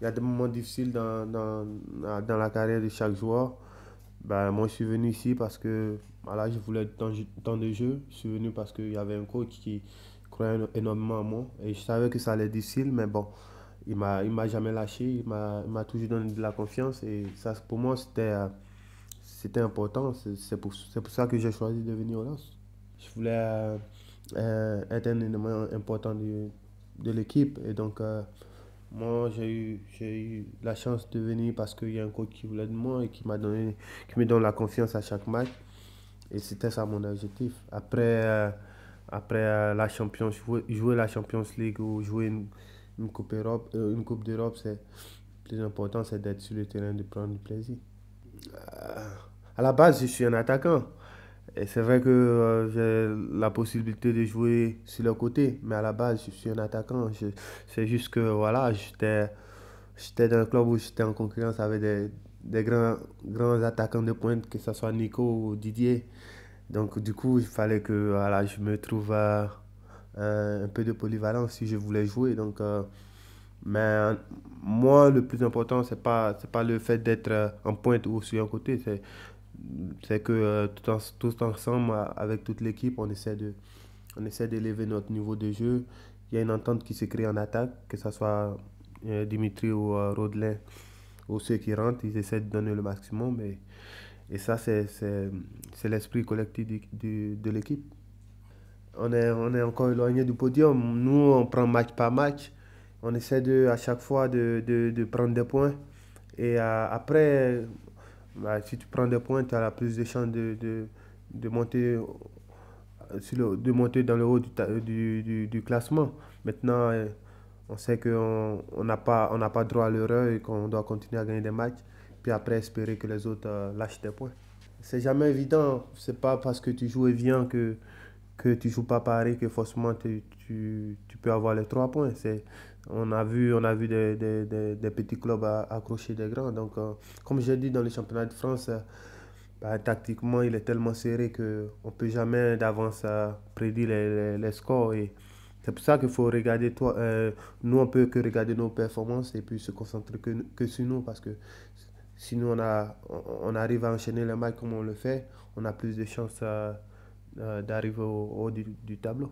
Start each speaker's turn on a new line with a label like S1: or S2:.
S1: il y a des moments difficiles dans, la carrière de chaque joueur. Ben, moi, je suis venu ici parce que je voulais être dans, de le jeu. Je suis venu parce qu'il y avait un coach qui croyait énormément en moi. Et je savais que ça allait être difficile, mais bon, il ne m'a jamais lâché. Il m'a toujours donné de la confiance. Et ça, pour moi, c'était c'était important. C'est pour, pour, ça que j'ai choisi de venir au lance Je voulais euh, euh, être un élément important de l'équipe. Et donc, euh, moi, j'ai eu, j'ai eu la chance de venir parce qu'il y a un coach qui voulait de moi et qui m'a donné, qui me donne la confiance à chaque match. Et c'était ça mon objectif. Après, euh, euh, la Champions, jouer, jouer, la Champions League ou jouer une, Coupe euh, une Coupe d'Europe, c'est plus important, c'est d'être sur le terrain, de prendre du plaisir. à la base, je suis un attaquant. Et c'est vrai que euh, j'ai la possibilité de jouer sur le côté, mais à la base, je suis un attaquant. c'est juste que voilà, j'étais, j'étais dans un club où j'étais en concurrence avec des, grands, grands attaquants de pointe, que ce soit Nico ou Didier. Donc du coup, il fallait que voilà, je me trouve euh, euh, un, peu de polyvalence si je voulais jouer. Donc, mais moi, le plus important, ce n'est pas, c'est pas le fait d'être en pointe ou sur un côté, c'est c'est que euh, tout tous, ensemble, avec toute l'équipe, on essaie d'élever notre niveau de jeu. Il y a une entente qui se crée en attaque, que ce soit euh, Dimitri ou euh, Rodelin ou ceux qui rentrent, ils essaient de donner le maximum. Et, et ça, c'est l'esprit collectif de l'équipe. On est, on est encore éloigné du podium. Nous, on prend match par match. On essaie de, à chaque fois de, de prendre des points. Et après, bah, si tu prends des points, tu as la plus de chances de, de, monter, euh, sur de monter dans le haut du, euh, du, classement. Maintenant, euh, on sait qu'on n'a pas, on pas droit à l'erreur et qu'on doit continuer à gagner des matchs, puis après espérer que les autres lâchent des points. C'est jamais évident, c'est pas parce que tu joues bien que que tu joues pas pareil, que forcément tu, tu, tu peux avoir les trois points. C'est, on a vu, on a vu des, des, des, petits clubs accrocher des grands. Donc, euh, comme j'ai dit dans le championnat de France, bah, tactiquement, il est tellement serré qu'on ne peut jamais d'avance euh, prédire les, les, scores. Et c'est pour ça qu'il faut regarder toi. Euh, nous, on peut que regarder nos performances et puis se concentrer que, que sur nous parce que si nous, on, a, on, arrive à enchaîner les matchs comme on le fait, on a plus de chances euh, d'arriver au haut du, du tableau.